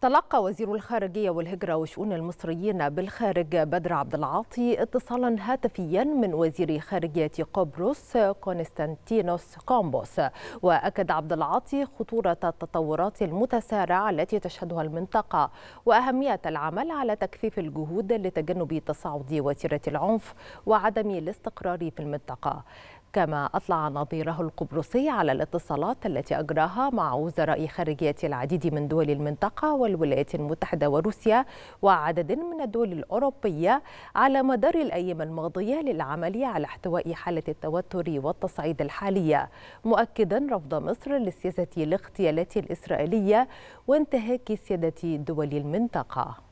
تلقى وزير الخارجية والهجرة وشؤون المصريين بالخارج بدر عبد العاطي اتصالا هاتفيا من وزير خارجية قبرص كونستانتينوس كومبوس وأكد عبد العاطي خطورة التطورات المتسارعة التي تشهدها المنطقة وأهمية العمل على تكثيف الجهود لتجنب تصاعد وتيرة العنف وعدم الاستقرار في المنطقة كما أطلع نظيره القبرصي على الاتصالات التي أجراها مع وزراء خارجية العديد من دول المنطقة والولايات المتحدة وروسيا وعدد من الدول الأوروبية على مدار الأيام الماضية للعمل على احتواء حالة التوتر والتصعيد الحالية مؤكدا رفض مصر للسياسة الاغتيالات الإسرائيلية وانتهاك سيادة دول المنطقة